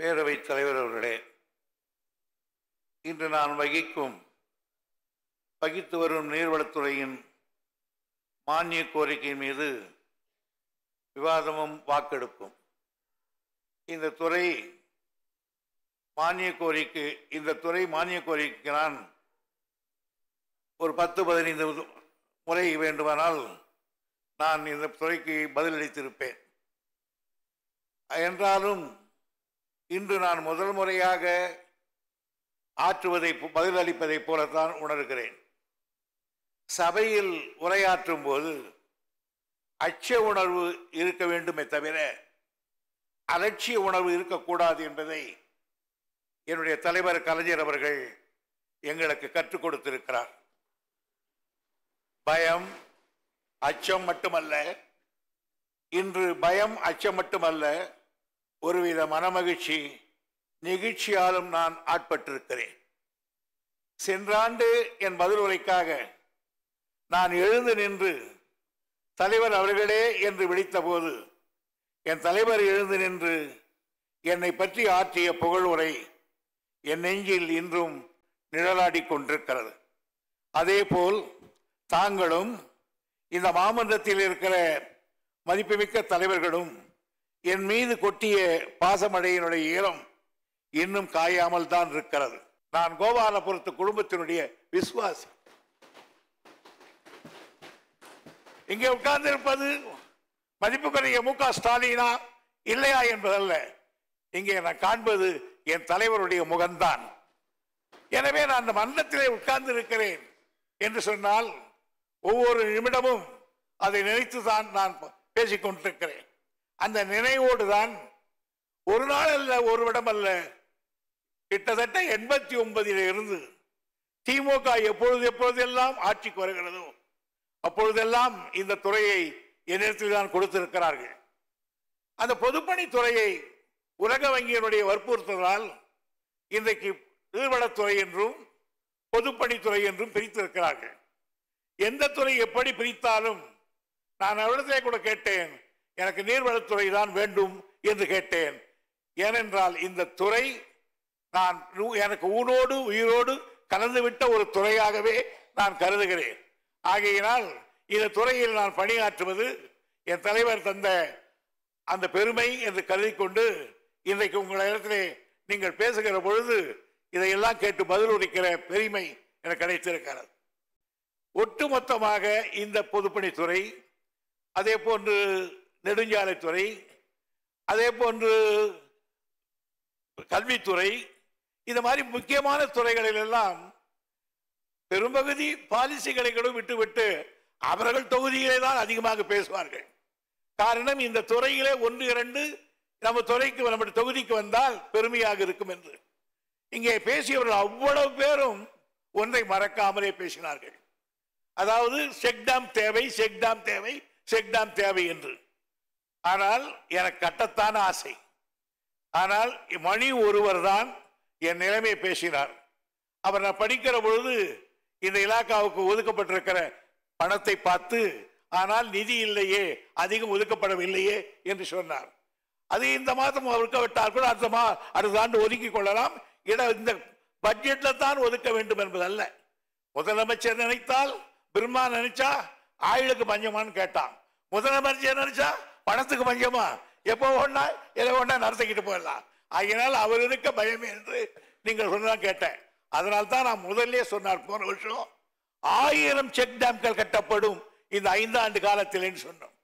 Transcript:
பேரவைத் தலைவர் அவர்களே இன்று நான் வகிக்கும் வகித்து வரும் நீர்வளத்துறையின் மானிய கோரிக்கை மீது விவாதமும் வாக்கெடுப்பும் இந்த துறை மானிய கோரிக்கை இந்த துறை மானிய கோரிக்கைக்கு நான் ஒரு பத்து பதினைந்து முறை வேண்டுமானால் நான் இந்த துறைக்கு பதிலளித்திருப்பேன் என்றாலும் இன்று நான் முதல் முறையாக ஆற்றுவதை பதிலளிப்பதைப் போலத்தான் உணர்கிறேன் சபையில் உரையாற்றும் போது அச்ச உணர்வு இருக்க வேண்டுமே தவிர அலட்சிய உணர்வு இருக்கக்கூடாது என்பதை என்னுடைய தலைவர் கலைஞர் அவர்கள் எங்களுக்கு கற்றுக் கொடுத்திருக்கிறார் பயம் அச்சம் மட்டுமல்ல இன்று பயம் அச்சம் மட்டுமல்ல ஒருவித மனமகிழ்ச்சி நெகிழ்ச்சியாலும் நான் ஆட்பட்டிருக்கிறேன் சென்றாண்டு என் பதில் உரைக்காக நான் எழுந்து நின்று தலைவர் அவர்களே என்று விழித்தபோது என் தலைவர் எழுந்து நின்று என்னை பற்றி ஆற்றிய புகழ் உரை என் நெஞ்சில் இன்றும் நிழலாடி கொண்டிருக்கிறது அதேபோல் தாங்களும் இந்த மாமன்றத்தில் இருக்கிற மதிப்புமிக்க தலைவர்களும் என் மீது கொட்டிய பாசமழையினுடைய ஈரம் இன்னும் காயாமல் தான் இருக்கிறது நான் கோபாலபுரத்து குடும்பத்தினுடைய விசுவாசி இங்கே உட்கார்ந்திருப்பது மதிப்புக்குரிய மு க ஸ்டாலினா இல்லையா என்பதல்ல இங்கே நான் காண்பது என் தலைவருடைய முகம்தான் எனவே நான் அந்த மன்றத்திலே உட்கார்ந்து இருக்கிறேன் என்று சொன்னால் ஒவ்வொரு நிமிடமும் அதை நினைத்துதான் நான் பேசிக்கொண்டிருக்கிறேன் அந்த நினைவோடு தான் ஒரு நாள் அல்ல ஒரு விடம் அல்ல கிட்டத்தட்ட எண்பத்தி ஒன்பதில இருந்து திமுக எப்பொழுது எப்பொழுதெல்லாம் ஆட்சிக்கு வருகிறதோ அப்பொழுதெல்லாம் இந்த துறையை என்னிடத்தில் தான் கொடுத்திருக்கிறார்கள் அந்த பொதுப்பணித்துறையை உலக வங்கியினுடைய வற்புறுத்தலால் இன்றைக்கு நிறுவனத்துறை என்றும் பொதுப்பணித்துறை என்றும் பிரித்திருக்கிறார்கள் எந்த துறை எப்படி பிரித்தாலும் நான் அவரிடத்திலே கூட கேட்டேன் எனக்கு நீர்வளத்துறை தான் வேண்டும் என்று கேட்டேன் ஏனென்றால் இந்த துறை நான் எனக்கு ஊனோடு உயிரோடு கலந்துவிட்ட ஒரு துறையாகவே நான் கருதுகிறேன் ஆகையினால் இந்த துறையில் நான் பணியாற்றுவது என் தலைவர் தந்த அந்த பெருமை என்று கருதி கொண்டு இன்றைக்கு உங்கள் இடத்திலே நீங்கள் பேசுகிற பொழுது இதையெல்லாம் கேட்டு பதில் உரைக்கிற பெருமை எனக்கு கிடைத்திருக்கிறது ஒட்டுமொத்தமாக இந்த பொதுப்பணித்துறை அதே போன்று நெடுஞ்சாலைத்துறை அதே போன்று கல்வித்துறை இந்த மாதிரி முக்கியமான துறைகளிலெல்லாம் பெரும்பகுதி பாலிசி கடைகளும் விட்டுவிட்டு அவர்கள் தொகுதியிலே தான் அதிகமாக பேசுவார்கள் காரணம் இந்த துறையிலே ஒன்று இரண்டு நம்ம துறைக்கு நம்ம தொகுதிக்கு வந்தால் பெருமையாக இருக்கும் என்று இங்கே பேசியவர்கள் அவ்வளவு பேரும் ஒன்றை மறக்காமலே பேசினார்கள் அதாவது செக்டாம் தேவை செக்டாம் தேவை செக்டாம் தேவை என்று ஆனால் எனக்கு கட்டத்தான ஆசை ஆனால் மணி ஒருவர் தான் என் நிலைமை பேசினார் அவர் நான் படிக்கிற பொழுது இந்த இலாக்காவுக்கு ஒதுக்கப்பட்டிருக்கிற பணத்தை பார்த்து ஆனால் நிதி இல்லையே அதிகம் ஒதுக்கப்படவில்லையே என்று சொன்னார் அது இந்த மாதம் ஒதுக்க விட்டால் கூட அடுத்த மா அடுத்த ஆண்டு ஒதுக்கி கொள்ளலாம் இடம் இந்த பட்ஜெட்ல தான் ஒதுக்க வேண்டும் என்பதல்ல முதலமைச்சர் நினைத்தால் பிரம்மா நினைச்சா ஆயுளுக்கு பஞ்சமான்னு கேட்டான் முதலமைச்சர் நினைச்சா பணத்துக்கு பஞ்சமா எப்போ ஒன்னா எதை ஒன்றா நடத்திக்கிட்டு போயிடலாம் ஆகினால் அவர் இருக்க பயம் என்று நீங்கள் சொன்னதான் கேட்டேன் அதனால்தான் நான் முதல்ல சொன்னார் போன வருஷம் ஆயிரம் செக் டேம்கள் கட்டப்படும் இந்த ஐந்தாண்டு காலத்தில் சொன்னோம்